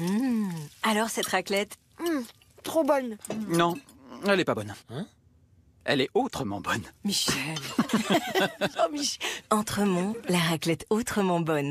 Mmh. Alors cette raclette mmh. Trop bonne. Non, elle n'est pas bonne. Hein elle est autrement bonne. Michel. Oh, Entremont, la raclette autrement bonne.